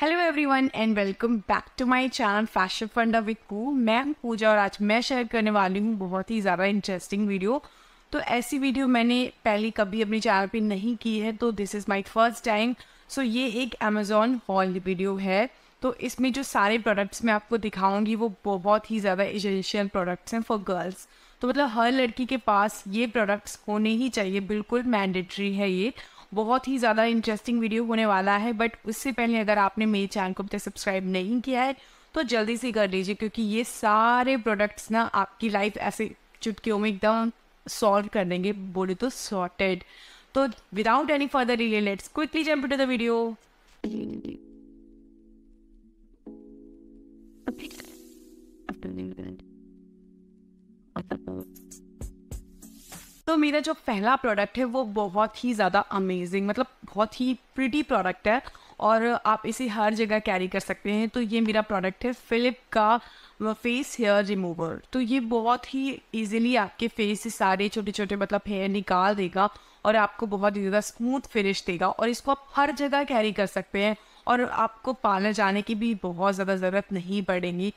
Hello everyone and welcome back to my channel fashion funda with कू मैं हूँ पूजा और आज मैं शेयर करने वाली हूँ बहुत ही ज़्यादा इंटरेस्टिंग वीडियो तो ऐसी वीडियो मैंने पहले कभी अपने चैनल पे नहीं की है तो this is my first time so ये एक अमेजोन हॉल वीडियो है तो इसमें जो सारे प्रोडक्ट्स मैं आपको दिखाऊंगी वो बहुत ही ज़्यादा एजेंशियल प्रोडक्ट्स हैं फॉर गर्ल्स तो मतलब हर लड़की के पास ये प्रोडक्ट्स होने ही चाहिए बिल्कुल मैंडेटरी है ये बहुत ही ज़्यादा इंटरेस्टिंग वीडियो होने वाला है बट उससे पहले अगर आपने मेरे चैनल को अब तक सब्सक्राइब नहीं किया है तो जल्दी से कर लीजिए क्योंकि ये सारे प्रोडक्ट्स ना आपकी लाइफ ऐसे चुटकियों में एकदम सॉल्व कर देंगे बोले तो सॉर्टेड तो without any further delay let's quickly jump to the video after the event. तो मेरा जो पहला प्रोडक्ट है वो बहुत ही ज़्यादा अमेजिंग मतलब बहुत ही प्रिटी प्रोडक्ट है और आप इसे हर जगह कैरी कर सकते हैं तो ये मेरा प्रोडक्ट है फ़िलिप का फेस हेयर रिमूवर तो ये बहुत ही इजीली आपके फेस से सारे छोटे छोटे मतलब हेयर निकाल देगा और आपको बहुत ही ज़्यादा स्मूथ फिनिश देगा और इसको आप हर जगह कैरी कर सकते हैं और आपको पार्लर जाने की भी बहुत ज़्यादा ज़रूरत नहीं पड़ेगी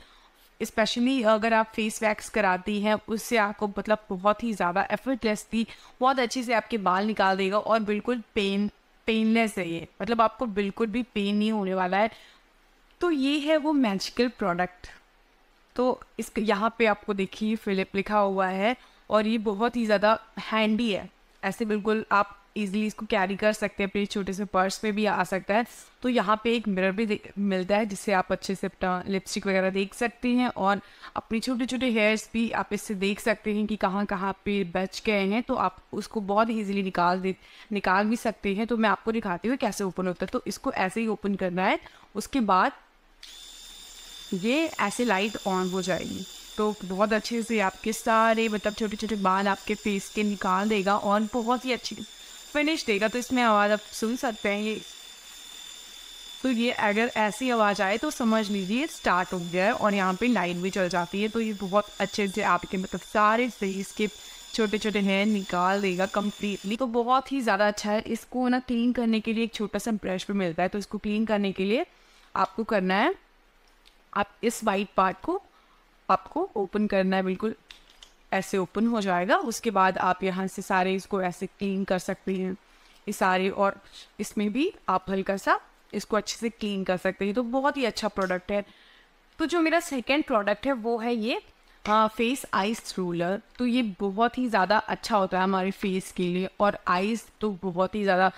स्पेशली अगर आप फेस वैक्स कराती हैं उससे आपको मतलब बहुत ही ज़्यादा एफर्टलेसली बहुत अच्छे से आपके बाल निकाल देगा और बिल्कुल पेन पेनलेस है ये मतलब आपको बिल्कुल भी पेन नहीं होने वाला है तो ये है वो मैजिकल प्रोडक्ट तो इस यहाँ पे आपको देखिए फिलिप लिखा हुआ है और ये बहुत ही ज़्यादा हैंडी है ऐसे बिल्कुल आप ईजिली इसको कैरी कर सकते हैं अपने छोटे से पर्स में भी आ सकता है तो यहाँ पे एक मिरर भी मिलता है जिससे आप अच्छे से अपना लिपस्टिक वगैरह देख सकते हैं और अपने छोटे छोटे हेयर्स भी आप इससे देख सकते हैं कि कहाँ कहाँ पे बच गए हैं तो आप उसको बहुत ईजिली निकाल दे निकाल भी सकते हैं तो मैं आपको दिखाती हूँ कैसे ओपन होता है तो इसको ऐसे ही ओपन करना है उसके बाद ये ऐसे लाइट ऑन हो जाएगी तो बहुत अच्छे से आपके सारे मतलब छोटे छोटे बाल आपके फेस के निकाल देगा और बहुत ही अच्छी फिनिश देगा तो इसमें आवाज़ आप सुन सकते हैं ये तो ये अगर ऐसी आवाज़ आए तो समझ लीजिए स्टार्ट हो गया है और यहाँ पे लाइन भी चल जाती है तो ये बहुत अच्छे से आपके मतलब सारे सही स्किप छोटे छोटे हैं निकाल देगा कम्प्लीटली तो बहुत ही ज़्यादा अच्छा है इसको ना क्लीन करने के लिए एक छोटा सा ब्रश भी मिलता है तो इसको क्लीन करने के लिए आपको करना है आप इस वाइट पार्ट को आपको ओपन करना है बिल्कुल ऐसे ओपन हो जाएगा उसके बाद आप यहाँ से सारे इसको ऐसे क्लीन कर सकते हैं ये सारे और इसमें भी आप हल्का सा इसको अच्छे से क्लीन कर सकते हैं तो बहुत ही अच्छा प्रोडक्ट है तो जो मेरा सेकेंड प्रोडक्ट है वो है ये हाँ फेस आइस रूलर तो ये बहुत ही ज़्यादा अच्छा होता है हमारे फेस के लिए और आइस तो बहुत ही ज़्यादा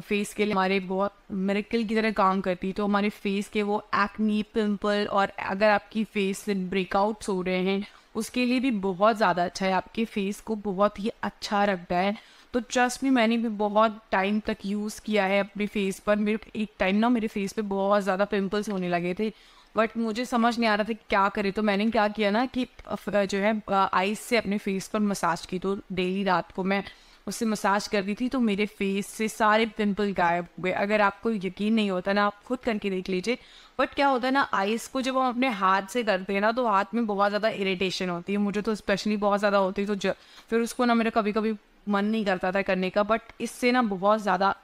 फेस के लिए हमारे बहुत मेरिकल की तरह काम करती है तो हमारे फेस के वो एक्नी पिम्पल और अगर आपकी फेस ब्रेकआउट्स हो रहे हैं उसके लिए भी बहुत ज़्यादा अच्छा है आपके फेस को बहुत ही अच्छा रखता है तो ट्रस्ट में मैंने भी बहुत टाइम तक यूज़ किया है अपने फेस पर मेरे एक टाइम ना मेरे फेस पे बहुत ज़्यादा पिंपल्स होने लगे थे बट मुझे समझ नहीं आ रहा था कि क्या करें तो मैंने क्या किया ना कि जो है आइस से अपने फेस पर मसाज की तो डेली रात को मैं उससे मसाज कर दी थी तो मेरे फेस से सारे पिंपल गायब हुए अगर आपको यकीन नहीं होता ना आप खुद करके देख लीजिए बट क्या होता है ना आइस को जब हम अपने हाथ से करते हैं ना तो हाथ में बहुत ज़्यादा इरीटेशन होती है मुझे तो स्पेशली बहुत ज़्यादा होती है तो फिर उसको ना मेरा कभी कभी मन नहीं करता था करने का बट इससे ना बहुत ज़्यादा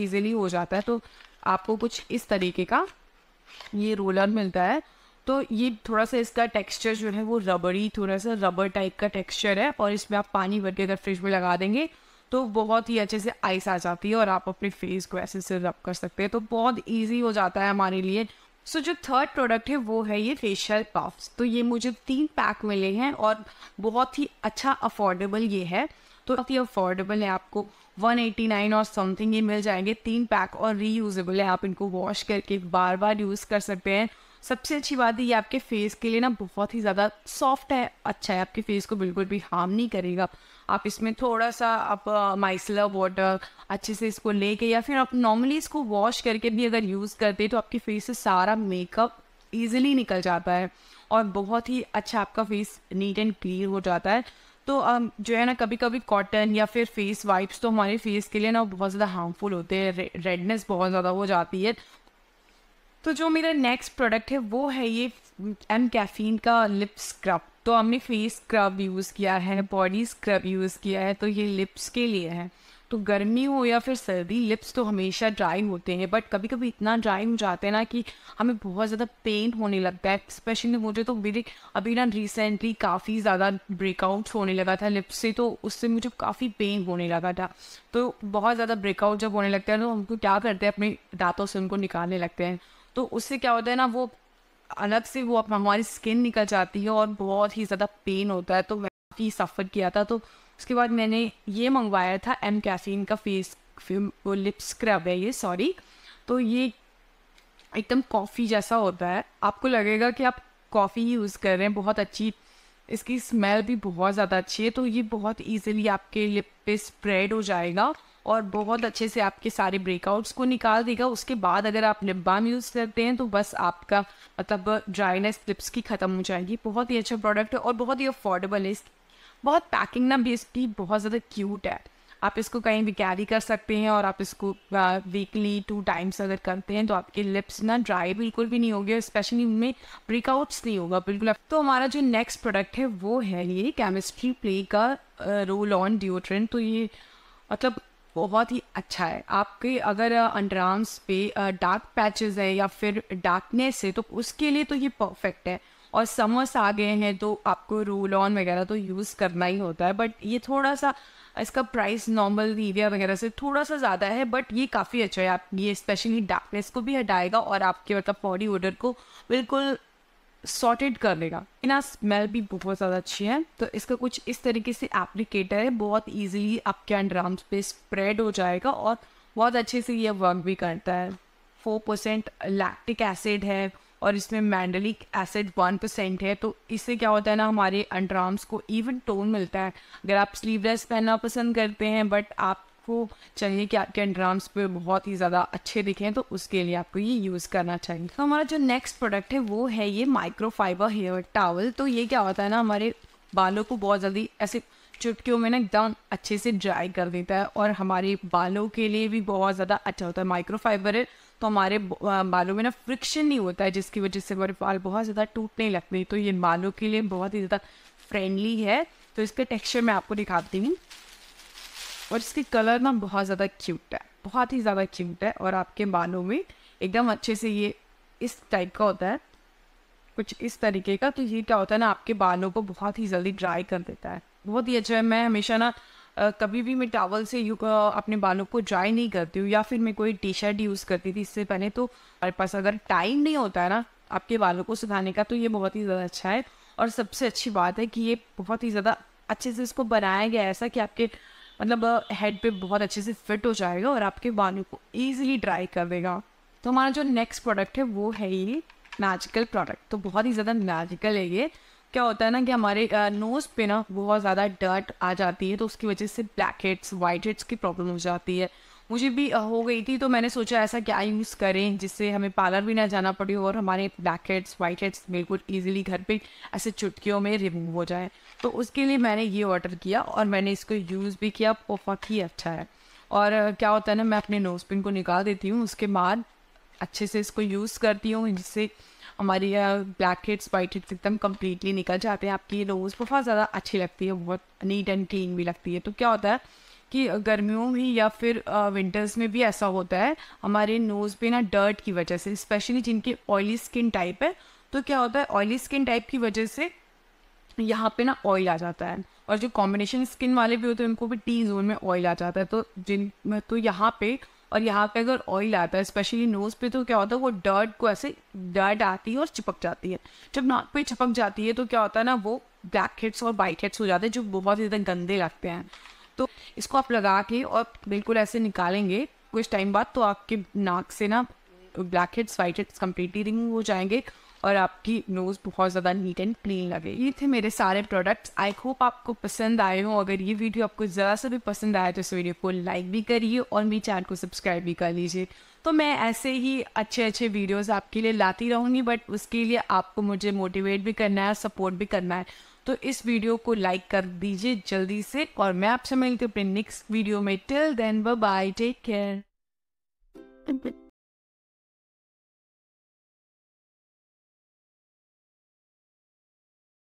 ईजिली हो जाता है तो आपको कुछ इस तरीके का ये रोलर मिलता है तो ये थोड़ा सा इसका टेक्सचर जो है वो रबड़ी थोड़ा सा रबर टाइप का टेक्सचर है और इसमें आप पानी भर के अगर फ्रिज में लगा देंगे तो बहुत ही अच्छे से आइस आ जाती है और आप अपने फेस को ऐसे से रब कर सकते हैं तो बहुत ईजी हो जाता है हमारे लिए सो so, जो थर्ड प्रोडक्ट है वो है ये फेशियल पफ्स तो ये मुझे तीन पैक मिले हैं और बहुत ही अच्छा अफोर्डेबल ये है तो बहुत ही अफोर्डेबल है आपको 189 और समथिंग ये मिल जाएंगे तीन पैक और रीयूजेबल है आप इनको वॉश करके बार बार यूज़ कर सकते हैं सबसे अच्छी बात है ये आपके फेस के लिए ना बहुत ही ज़्यादा सॉफ्ट है अच्छा है आपके फेस को बिल्कुल भी हार्म नहीं करेगा आप इसमें थोड़ा सा आप माइसलर वाटर अच्छे से इसको लेके या फिर आप नॉर्मली इसको वॉश करके भी अगर यूज़ करते तो आपके फेस से सारा मेकअप ईजिली निकल जाता है और बहुत ही अच्छा आपका फेस नीट एंड क्लियर हो जाता है तो जो है ना कभी कभी कॉटन या फिर फेस वाइप्स तो हमारे फेस के लिए ना बहुत ज़्यादा हार्मफुल होते हैं रे, रेडनेस बहुत ज़्यादा हो जाती है तो जो मेरा नेक्स्ट प्रोडक्ट है वो है ये एम कैफीन का लिप स्क्रब तो हमने फेस स्क्रब यूज़ किया है बॉडी स्क्रब यूज़ किया है तो ये लिप्स के लिए है तो गर्मी हो या फिर सर्दी लिप्स तो हमेशा ड्राई होते हैं बट कभी कभी इतना ड्राई हो जाते हैं ना कि हमें बहुत ज़्यादा पेन होने लगता है स्पेशली मुझे तो मेरे अभी ना रिसेंटली काफ़ी ज़्यादा ब्रेकआउट होने लगा था लिप्स से तो उससे मुझे काफ़ी पेन होने लगा था तो बहुत ज़्यादा ब्रेकआउट जब होने लगता है तो हमको क्या करते हैं अपने दांतों से उनको निकालने लगते हैं तो उससे क्या होता है ना वो अलग से वो हमारी स्किन निकल जाती है और बहुत ही ज़्यादा पेन होता है तो मैं काफ़ी सफ़र किया था तो उसके बाद मैंने ये मंगवाया था एम कैफीन का फेस वो लिप स्क्रब है ये सॉरी तो ये एकदम कॉफ़ी जैसा होता है आपको लगेगा कि आप कॉफ़ी ही यूज़ कर रहे हैं बहुत अच्छी इसकी स्मेल भी बहुत ज़्यादा अच्छी है तो ये बहुत ईजिली आपके लिप पे स्प्रेड हो जाएगा और बहुत अच्छे से आपके सारे ब्रेकआउट्स को निकाल देगा उसके बाद अगर आप लिप बाम यूज़ करते हैं तो बस आपका मतलब ड्राइनेस लिप्स की ख़त्म हो जाएगी बहुत ही अच्छा प्रोडक्ट है और बहुत ही अफोर्डेबल है इसकी बहुत पैकिंग ना भी इसकी बहुत ज़्यादा क्यूट है आप इसको कहीं भी कैरी कर सकते हैं और आप इसको वीकली टू टाइम्स अगर करते हैं तो आपके लिप्स ना ड्राई बिल्कुल भी नहीं होगी स्पेशली उनमें ब्रेकआउट्स नहीं होगा बिल्कुल तो हमारा जो नेक्स्ट प्रोडक्ट है वो है ये केमिस्ट्री प्ले का रोल ऑन डिओड्रेंट तो ये मतलब बहुत ही अच्छा है आपके अगर अंडरआर्म्स पे डार्क पैचेस है या फिर डार्कनेस है तो उसके लिए तो ये परफेक्ट है और समर्स आ गए हैं तो आपको रोल ऑन वगैरह तो यूज़ करना ही होता है बट ये थोड़ा सा इसका प्राइस नॉर्मल नीविया वगैरह से थोड़ा सा ज़्यादा है बट ये काफ़ी अच्छा है आप ये स्पेशली डार्कनेस को भी हटाएगा और आपके मतलब बॉडी ओडर को बिल्कुल सॉर्टेड कर लेगा इना स्मेल भी बहुत ज़्यादा अच्छी है तो इसका कुछ इस तरीके से एप्लीकेटर है बहुत ईजिली आपके एंड ड्राम्स पे स्प्रेड हो जाएगा और बहुत अच्छे से ये वर्क भी करता है फोर परसेंट लैक्टिक एसिड है और इसमें मैंडलिक एसिड वन परसेंट है तो इससे क्या होता है ना हमारे अंडरआर्म्स को इवन टोन मिलता है अगर आप स्लीवलेस पहनना पसंद करते हैं बट आप आपको चाहिए कि आपके एंड्राम्स पे बहुत ही ज़्यादा अच्छे दिखें तो उसके लिए आपको ये यूज़ करना चाहिए तो हमारा जो नेक्स्ट प्रोडक्ट है वो है ये माइक्रोफाइबर हेयर टावल तो ये क्या होता है ना हमारे बालों को बहुत जल्दी ऐसे चुटकियों में ना एकदम अच्छे से ड्राई कर देता है और हमारे बालों के लिए भी बहुत ज़्यादा अच्छा होता है माइक्रोफाइबर है तो हमारे बालों में ना फ्रिक्शन नहीं होता है जिसकी वजह से हमारे बाल बहुत ज़्यादा टूटने लगते हैं तो ये बालों के लिए बहुत ही ज़्यादा फ्रेंडली है तो इसके टेक्सचर मैं आपको दिखाती हूँ और इसकी कलर ना बहुत ज़्यादा क्यूट है बहुत ही ज़्यादा क्यूट है और आपके बालों में एकदम अच्छे से ये इस टाइप का होता है कुछ इस तरीके का तो ये क्या होता है ना आपके बालों को बहुत ही जल्दी ड्राई कर देता है बहुत ही अच्छा है मैं हमेशा ना कभी भी मैं टावल से यू अपने बालों को ड्राई नहीं करती हूँ या फिर मैं कोई टी शर्ट यूज़ करती थी इससे पहले तो हमारे पास अगर टाइम नहीं होता है ना आपके बालों को सुखाने का तो ये बहुत ही ज़्यादा अच्छा है और सबसे अच्छी बात है कि ये बहुत ही ज़्यादा अच्छे से इसको बनाया गया है ऐसा कि आपके मतलब हेड uh, पे बहुत अच्छे से फिट हो जाएगा और आपके बालों को ईजिली ड्राई कर देगा तो हमारा जो नेक्स्ट प्रोडक्ट है वो है ये मैजिकल प्रोडक्ट तो बहुत ही ज़्यादा मैजिकल है ये क्या होता है ना कि हमारे नोज़ uh, पे ना बहुत ज़्यादा डर्ट आ जाती है तो उसकी वजह से ब्लैक हेड्स वाइट हेड्स की प्रॉब्लम हो जाती है मुझे भी हो गई थी तो मैंने सोचा ऐसा क्या यूज़ करें जिससे हमें पार्लर भी ना जाना पड़े और हमारे ब्लैक हेड्स वाइट हेड्स बिल्कुल ईजिली घर पे ऐसे चुटकियों में रिमूव हो जाए तो उसके लिए मैंने ये ऑर्डर किया और मैंने इसको यूज़ भी किया बहुत ही अच्छा है और क्या होता है ना मैं अपने नोज पिन को निकाल देती हूँ उसके बाद अच्छे से इसको यूज़ करती हूँ जिससे हमारी ब्लैक हेड्स वाइट हेड्स एकदम कम्प्लीटली निकल जाते हैं आपकी नोज़ बहुत ज़्यादा अच्छी लगती है बहुत नीट एंड क्लीन भी लगती है तो क्या होता है कि गर्मियों में या फिर विंटर्स में भी ऐसा होता है हमारे नोज़ पे ना डर्ट की वजह से स्पेशली जिनके ऑयली स्किन टाइप है तो क्या होता है ऑयली स्किन टाइप की वजह से यहाँ पे ना ऑयल आ जाता है और जो कॉम्बिनेशन स्किन वाले भी होते हैं उनको भी टी जोन में ऑयल आ जाता है तो जिन तो यहाँ पे और यहाँ पे अगर ऑयल आता है स्पेशली नोज़ पे तो क्या होता है वो डर्ट को ऐसे डर्ट आती है और चिपक जाती है जब नाक पे चिपक जाती है तो क्या होता है ना वो ब्लैक हेड्स और वाइट हेड्स हो जाते हैं जो बहुत ज़्यादा गंदे लगते हैं तो इसको आप लगा के और बिल्कुल ऐसे निकालेंगे कुछ टाइम बाद तो आपके नाक से ना blackheads whiteheads completely remove हो जाएंगे और आपकी नोज़ बहुत ज़्यादा नीट एंड क्लीन लगे ये थे मेरे सारे प्रोडक्ट्स आई होप आपको पसंद आए हो अगर ये वीडियो आपको ज़रा सा भी पसंद आया तो इस वीडियो को लाइक भी करिए और मेरे चैनल को सब्सक्राइब भी कर लीजिए तो मैं ऐसे ही अच्छे अच्छे वीडियोस आपके लिए लाती रहूँगी बट उसके लिए आपको मुझे मोटिवेट भी करना है और सपोर्ट भी करना है तो इस वीडियो को लाइक कर दीजिए जल्दी से और मैं आपसे मिलती हूँ अपने नेक्स्ट वीडियो में till then bye take care